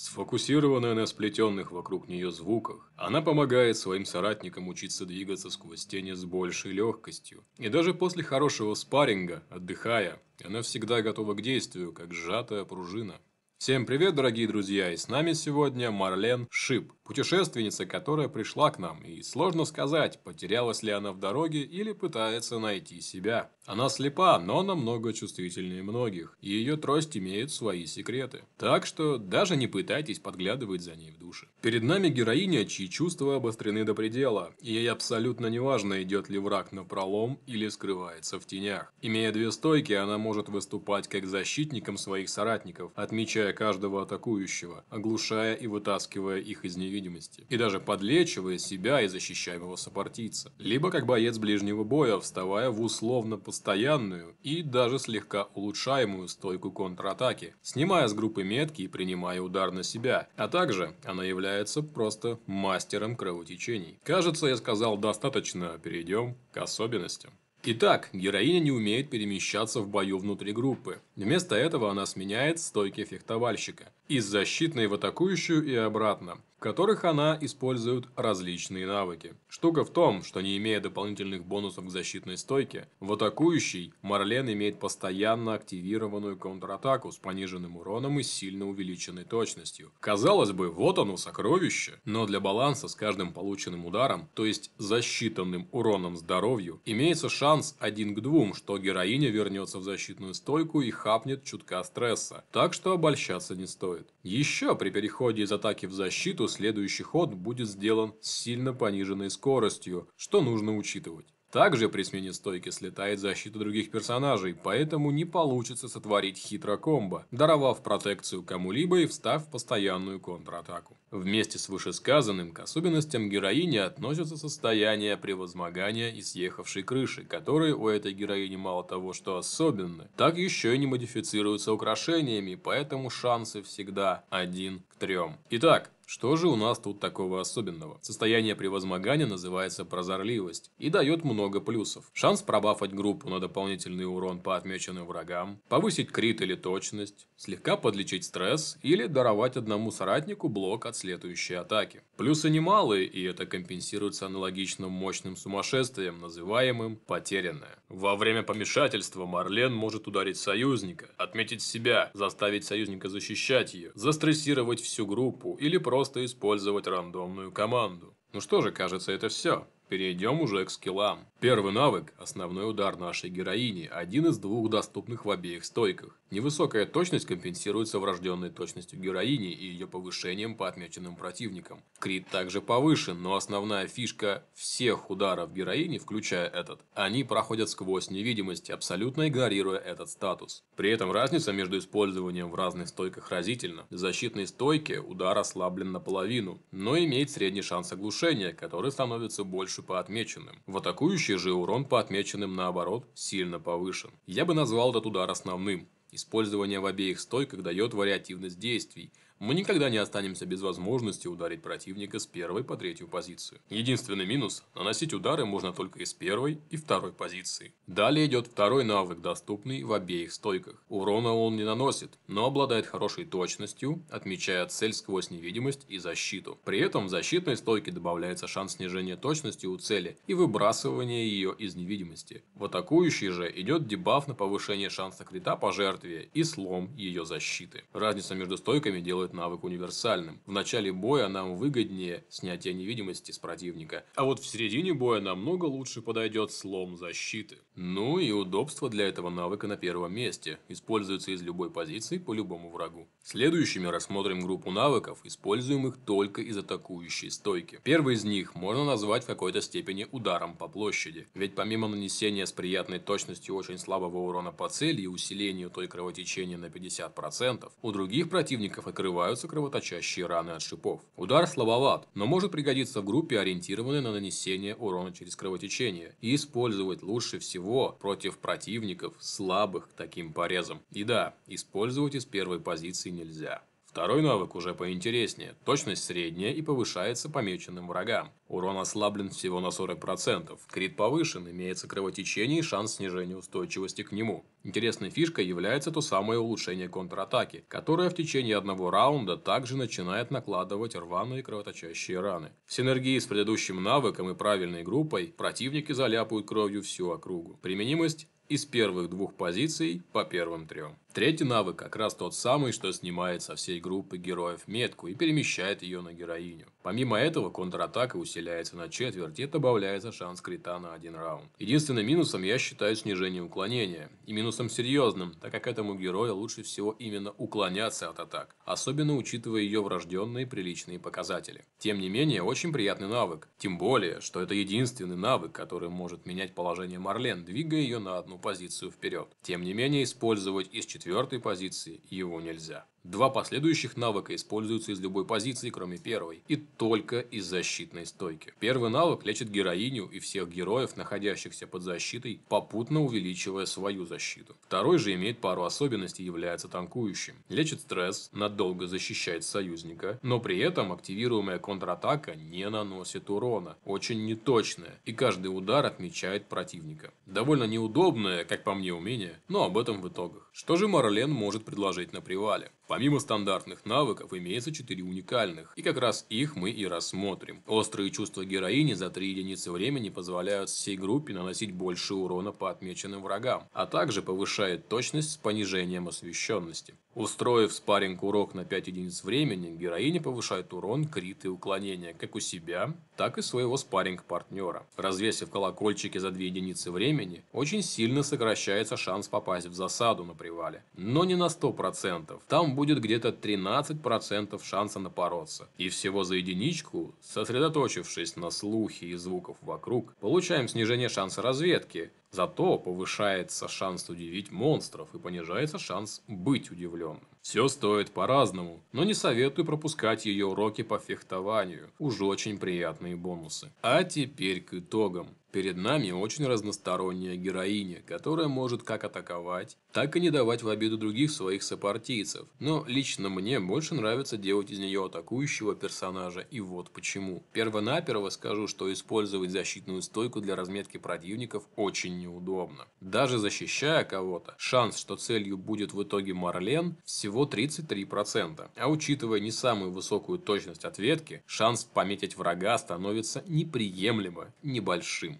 Сфокусированная на сплетенных вокруг нее звуках, она помогает своим соратникам учиться двигаться сквозь тени с большей легкостью. И даже после хорошего спарринга, отдыхая, она всегда готова к действию, как сжатая пружина. Всем привет, дорогие друзья, и с нами сегодня Марлен Шип, путешественница, которая пришла к нам, и сложно сказать, потерялась ли она в дороге или пытается найти себя. Она слепа, но намного чувствительнее многих, и ее трость имеет свои секреты. Так что даже не пытайтесь подглядывать за ней в душе. Перед нами героиня, чьи чувства обострены до предела, и ей абсолютно неважно, идет ли враг на пролом или скрывается в тенях. Имея две стойки, она может выступать как защитником своих соратников, отмечая поражая каждого атакующего, оглушая и вытаскивая их из невидимости, и даже подлечивая себя и защищаемого сопартийца, либо как боец ближнего боя, вставая в условно постоянную и даже слегка улучшаемую стойку контратаки, снимая с группы метки и принимая удар на себя, а также она является просто мастером кровотечений. Кажется, я сказал достаточно, перейдем к особенностям. Итак, героиня не умеет перемещаться в бою внутри группы. Вместо этого она сменяет стойки фехтовальщика. Из защитной в атакующую и обратно в которых она использует различные навыки. Штука в том, что не имея дополнительных бонусов к защитной стойке, в атакующей Марлен имеет постоянно активированную контратаку с пониженным уроном и сильно увеличенной точностью. Казалось бы, вот оно сокровище, но для баланса с каждым полученным ударом, то есть засчитанным уроном здоровью, имеется шанс один к двум, что героиня вернется в защитную стойку и хапнет чутка стресса, так что обольщаться не стоит. Еще при переходе из атаки в защиту следующий ход будет сделан с сильно пониженной скоростью, что нужно учитывать. Также при смене стойки слетает защита других персонажей, поэтому не получится сотворить хитро комбо, даровав протекцию кому-либо и встав в постоянную контратаку. Вместе с вышесказанным к особенностям героини относятся состояние превозмогания и съехавшей крыши, которые у этой героини мало того, что особенны, так еще и не модифицируются украшениями, поэтому шансы всегда один к трем. Итак, что же у нас тут такого особенного? Состояние превозмогания называется прозорливость и дает много плюсов. Шанс пробафать группу на дополнительный урон по отмеченным врагам, повысить крит или точность, слегка подлечить стресс или даровать одному соратнику блок от следующей атаки. Плюсы немалые, и это компенсируется аналогичным мощным сумасшествием, называемым «потерянное». Во время помешательства Марлен может ударить союзника, отметить себя, заставить союзника защищать ее, застрессировать всю группу или просто просто использовать рандомную команду. Ну что же, кажется, это все. Перейдем уже к скиллам. Первый навык – основной удар нашей героини, один из двух доступных в обеих стойках. Невысокая точность компенсируется врожденной точностью героини и ее повышением по отмеченным противникам. Крит также повышен, но основная фишка всех ударов героини, включая этот, они проходят сквозь невидимость, абсолютно игнорируя этот статус. При этом разница между использованием в разных стойках разительна. В защитной стойке удар ослаблен наполовину, но имеет средний шанс оглушения, который становится больше лучше по отмеченным. В атакующий же урон по отмеченным, наоборот, сильно повышен. Я бы назвал этот удар основным. Использование в обеих стойках дает вариативность действий – мы никогда не останемся без возможности ударить противника с первой по третью позицию. Единственный минус – наносить удары можно только из первой и второй позиции. Далее идет второй навык, доступный в обеих стойках. Урона он не наносит, но обладает хорошей точностью, отмечая цель сквозь невидимость и защиту. При этом в защитной стойке добавляется шанс снижения точности у цели и выбрасывания ее из невидимости. В атакующей же идет дебаф на повышение шанса крита по жертве и слом ее защиты. Разница между стойками делает этот навык универсальным. В начале боя нам выгоднее снятие невидимости с противника, а вот в середине боя намного лучше подойдет слом защиты. Ну и удобство для этого навыка на первом месте, используется из любой позиции по любому врагу. Следующими рассмотрим группу навыков, используемых только из атакующей стойки. Первый из них можно назвать в какой-то степени ударом по площади, ведь помимо нанесения с приятной точностью очень слабого урона по цели и усилению той кровотечения на 50%, у других противников открывается открываются кровоточащие раны от шипов. Удар слабоват, но может пригодиться в группе, ориентированной на нанесение урона через кровотечение, и использовать лучше всего против противников, слабых к таким порезам. И да, использовать из первой позиции нельзя. Второй навык уже поинтереснее. Точность средняя и повышается помеченным врагам. Урон ослаблен всего на 40%. Крит повышен, имеется кровотечение и шанс снижения устойчивости к нему. Интересной фишкой является то самое улучшение контратаки, которое в течение одного раунда также начинает накладывать рваные кровоточащие раны. В синергии с предыдущим навыком и правильной группой противники заляпают кровью всю округу. Применимость из первых двух позиций по первым трем. Третий навык как раз тот самый, что снимает со всей группы героев метку и перемещает ее на героиню. Помимо этого, контратака усиляется на четверть и добавляется шанс крита на один раунд. Единственным минусом я считаю снижение уклонения. И минусом серьезным, так как этому герою лучше всего именно уклоняться от атак, особенно учитывая ее врожденные приличные показатели. Тем не менее, очень приятный навык. Тем более, что это единственный навык, который может менять положение Марлен, двигая ее на одну позицию вперед. Тем не менее, использовать из четвертой позиции его нельзя. Два последующих навыка используются из любой позиции, кроме первой, и только из защитной стойки. Первый навык лечит героиню и всех героев, находящихся под защитой, попутно увеличивая свою защиту. Второй же имеет пару особенностей и является танкующим. Лечит стресс, надолго защищает союзника, но при этом активируемая контратака не наносит урона, очень неточная, и каждый удар отмечает противника. Довольно неудобное, как по мне, умение, но об этом в итогах. Что же Марлен может предложить на привале? Помимо стандартных навыков имеется 4 уникальных, и как раз их мы и рассмотрим. Острые чувства героини за 3 единицы времени позволяют всей группе наносить больше урона по отмеченным врагам, а также повышает точность с понижением освещенности. Устроив спарринг урок на 5 единиц времени, героиня повышает урон, крит и уклонение как у себя, так и своего спарринг партнера Развесив колокольчики за 2 единицы времени, очень сильно сокращается шанс попасть в засаду на привале. Но не на 100%. Там будет где-то 13% шанса напороться. И всего за единичку, сосредоточившись на слухе и звуков вокруг, получаем снижение шанса разведки, Зато повышается шанс удивить монстров и понижается шанс быть удивленным. Все стоит по-разному, но не советую пропускать ее уроки по фехтованию. Уж очень приятные бонусы. А теперь к итогам. Перед нами очень разносторонняя героиня, которая может как атаковать, так и не давать в обиду других своих сопартийцев. Но лично мне больше нравится делать из нее атакующего персонажа, и вот почему. Первонаперво скажу, что использовать защитную стойку для разметки противников очень неудобно. Даже защищая кого-то, шанс, что целью будет в итоге Марлен, всего 33%. А учитывая не самую высокую точность ответки, шанс пометить врага становится неприемлемо небольшим.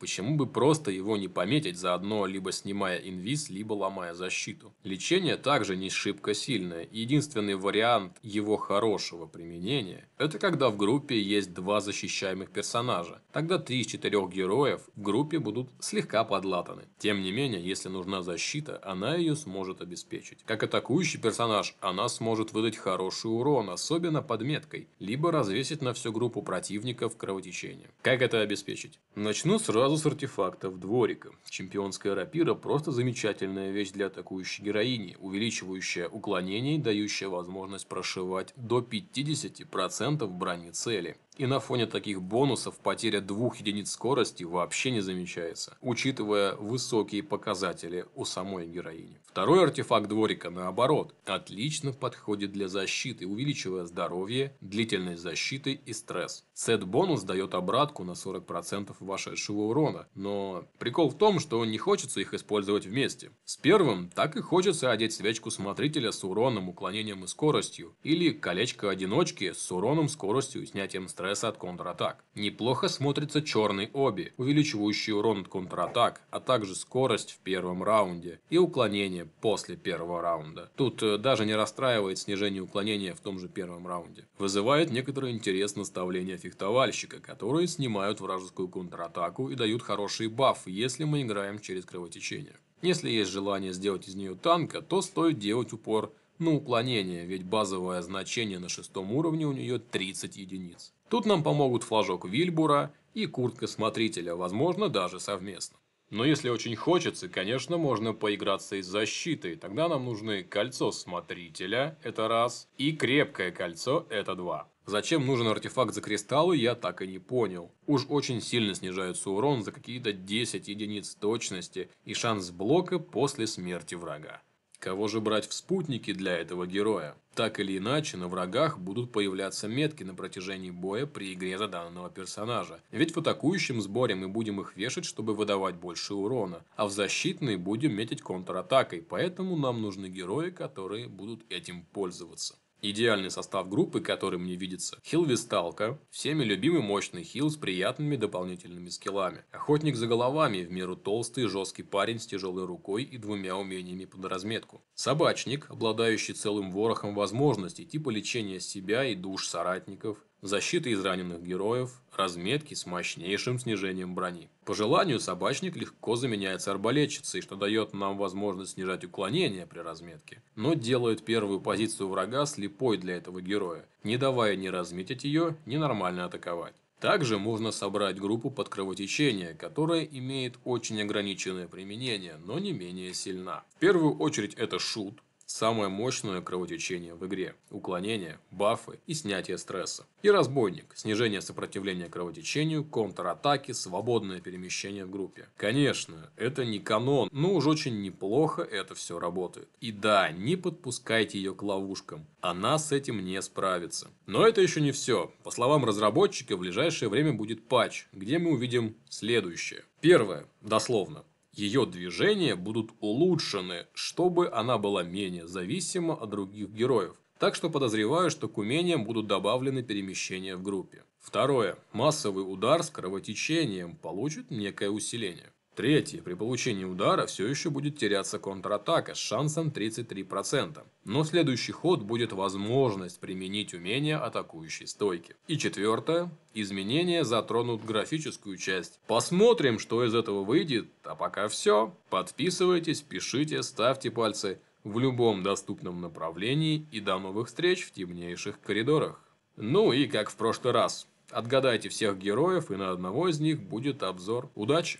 Почему бы просто его не пометить заодно, либо снимая инвиз, либо ломая защиту? Лечение также не шибко сильное, единственный вариант его хорошего применения – это когда в группе есть два защищаемых персонажа. Тогда три из четырех героев в группе будут слегка подлатаны. Тем не менее, если нужна защита, она ее сможет обеспечить. Как атакующий персонаж, она сможет выдать хороший урон, особенно под меткой, либо развесить на всю группу противников кровотечение. Как это обеспечить? Начну сразу с артефактов дворика. Чемпионская рапира – просто замечательная вещь для атакующей героини, увеличивающая уклонение и дающая возможность прошивать до 50% брони цели и на фоне таких бонусов потеря двух единиц скорости вообще не замечается, учитывая высокие показатели у самой героини. Второй артефакт дворика, наоборот, отлично подходит для защиты, увеличивая здоровье, длительность защиты и стресс. Сет-бонус дает обратку на 40% вошедшего урона, но прикол в том, что не хочется их использовать вместе. С первым так и хочется одеть свечку смотрителя с уроном, уклонением и скоростью, или колечко одиночки с уроном, скоростью и снятием стресса DPS от контратак. Неплохо смотрится черный оби, увеличивающий урон от контратак, а также скорость в первом раунде и уклонение после первого раунда. Тут э, даже не расстраивает снижение уклонения в том же первом раунде. Вызывает некоторый интерес наставления фехтовальщика, которые снимают вражескую контратаку и дают хороший баф, если мы играем через кровотечение. Если есть желание сделать из нее танка, то стоит делать упор на уклонение, ведь базовое значение на шестом уровне у нее 30 единиц. Тут нам помогут флажок Вильбура и куртка смотрителя, возможно, даже совместно. Но если очень хочется, конечно, можно поиграться и с защитой. Тогда нам нужны кольцо смотрителя, это раз, и крепкое кольцо, это два. Зачем нужен артефакт за кристаллы, я так и не понял. Уж очень сильно снижается урон за какие-то 10 единиц точности и шанс блока после смерти врага. Кого же брать в спутники для этого героя? Так или иначе, на врагах будут появляться метки на протяжении боя при игре за данного персонажа. Ведь в атакующем сборе мы будем их вешать, чтобы выдавать больше урона, а в защитной будем метить контратакой, поэтому нам нужны герои, которые будут этим пользоваться. Идеальный состав группы, который мне видится. Хил Висталка, всеми любимый мощный хил с приятными дополнительными скиллами. Охотник за головами, в меру толстый жесткий парень с тяжелой рукой и двумя умениями под разметку. Собачник, обладающий целым ворохом возможностей, типа лечения себя и душ соратников, защиты из раненых героев, разметки с мощнейшим снижением брони. По желанию собачник легко заменяется арбалетчицей, что дает нам возможность снижать уклонение при разметке, но делает первую позицию врага слепой для этого героя, не давая ни разметить ее, ни нормально атаковать. Также можно собрать группу под кровотечение, которая имеет очень ограниченное применение, но не менее сильна. В первую очередь это шут, Самое мощное кровотечение в игре – уклонение, бафы и снятие стресса. И разбойник – снижение сопротивления кровотечению, контратаки, свободное перемещение в группе. Конечно, это не канон, но уж очень неплохо это все работает. И да, не подпускайте ее к ловушкам, она с этим не справится. Но это еще не все. По словам разработчика, в ближайшее время будет патч, где мы увидим следующее. Первое, дословно. Ее движения будут улучшены, чтобы она была менее зависима от других героев. Так что подозреваю, что к умениям будут добавлены перемещения в группе. Второе. Массовый удар с кровотечением получит некое усиление. Третье. При получении удара все еще будет теряться контратака с шансом 33%. Но следующий ход будет возможность применить умение атакующей стойки. И четвертое. Изменения затронут графическую часть. Посмотрим, что из этого выйдет. А пока все. Подписывайтесь, пишите, ставьте пальцы в любом доступном направлении. И до новых встреч в темнейших коридорах. Ну и как в прошлый раз. Отгадайте всех героев, и на одного из них будет обзор. Удачи!